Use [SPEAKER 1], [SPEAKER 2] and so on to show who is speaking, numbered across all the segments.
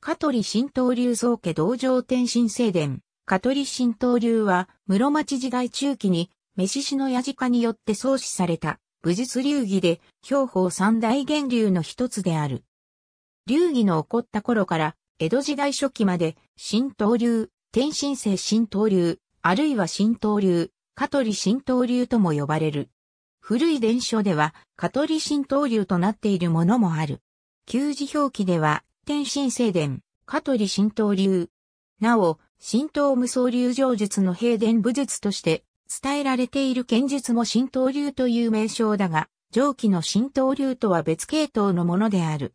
[SPEAKER 1] 香取神道流宗家道場天神聖殿。香取神道流は、室町時代中期に、飯シの矢鹿によって創始された、武術流儀で、兵法三大源流の一つである。流儀の起こった頃から、江戸時代初期まで、神道流、天神聖神道流、あるいは神道流、香取神道流とも呼ばれる。古い伝承では、香取神道流となっているものもある。旧字表記では、天神聖殿、香取神道流。なお、神道無双流上術の平殿武術として伝えられている剣術も神道流という名称だが、上記の神道流とは別系統のものである。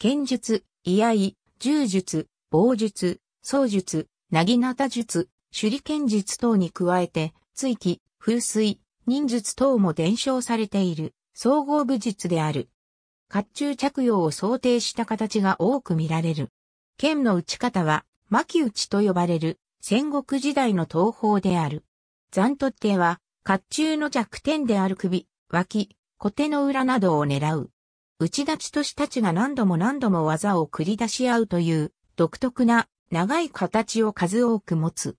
[SPEAKER 1] 剣術、居合、柔術、棒術、僧術、なぎなた術、手裏剣術等に加えて、追記、風水、忍術等も伝承されている、総合武術である。甲冑着用を想定した形が多く見られる。剣の打ち方は、巻打ちと呼ばれる戦国時代の東方である。残突ては、甲冑の弱点である首、脇、小手の裏などを狙う。内立ちとしたちが何度も何度も技を繰り出し合うという独特な長い形を数多く持つ。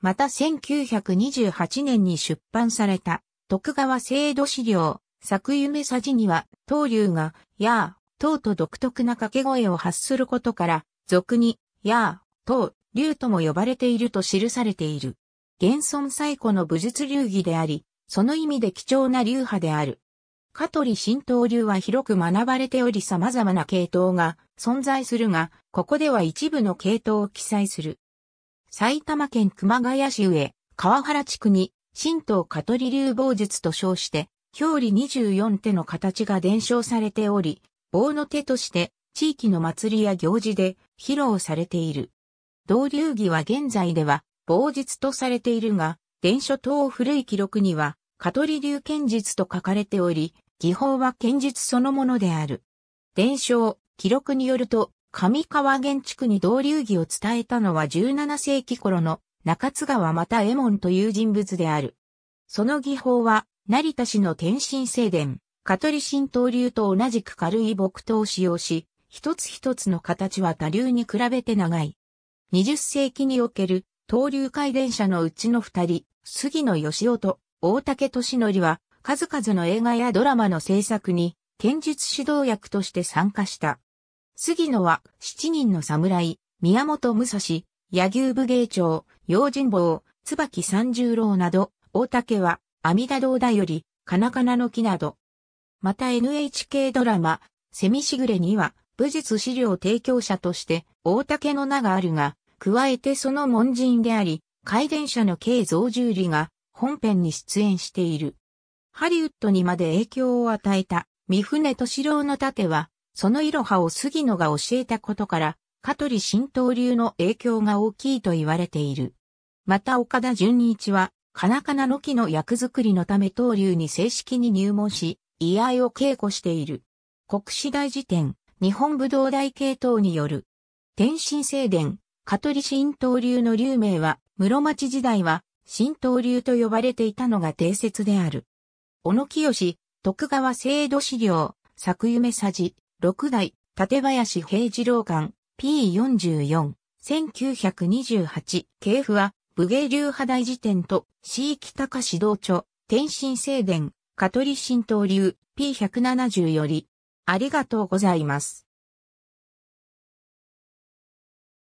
[SPEAKER 1] また1928年に出版された徳川制度資料作夢さじには、東流が、やあ、とうと独特な掛け声を発することから、俗に、やあ、とう、流とも呼ばれていると記されている。現存最古の武術流儀であり、その意味で貴重な流派である。香取神道流は広く学ばれており様々な系統が存在するが、ここでは一部の系統を記載する。埼玉県熊谷市上、川原地区に、神道香取流棒術と称して、表裏24手の形が伝承されており、棒の手として地域の祭りや行事で披露されている。同流儀は現在では棒術とされているが、伝書等古い記録には、香取流剣術と書かれており、技法は剣術そのものである。伝承、記録によると、上川原地区に同流儀を伝えたのは17世紀頃の中津川また右衛門という人物である。その技法は成田市の天津聖殿、香取新刀流と同じく軽い木刀を使用し、一つ一つの形は多流に比べて長い。20世紀における、刀流回電車のうちの二人、杉野義夫と大竹俊則は、数々の映画やドラマの制作に、剣術指導役として参加した。杉野は、七人の侍、宮本武蔵、野牛武芸長、用心棒、椿三十郎など、大竹は、阿弥陀堂だより、カナカナの木など。また NHK ドラマ、セミしぐれには、武術資料提供者として、大竹の名があるが、加えてその門人であり、改伝者の慶増十里が、本編に出演している。ハリウッドにまで影響を与えた、三船敏郎の盾は、その色派を杉野が教えたことから、香取新刀流の影響が大きいと言われている。また岡田純一は、カナカナの木の役作りのため東流に正式に入門し、居合を稽古している。国史大辞典、日本武道大系統による。天神聖殿、香取新東流の流名は、室町時代は、新東流と呼ばれていたのが定説である。小野清、徳川制度資料、作夢さじ、六代、立林平次郎館、P44、1928、系譜は、武芸流派大辞典と、域高指導著、天津聖伝、香取神道流、P170 より、ありがとうございます。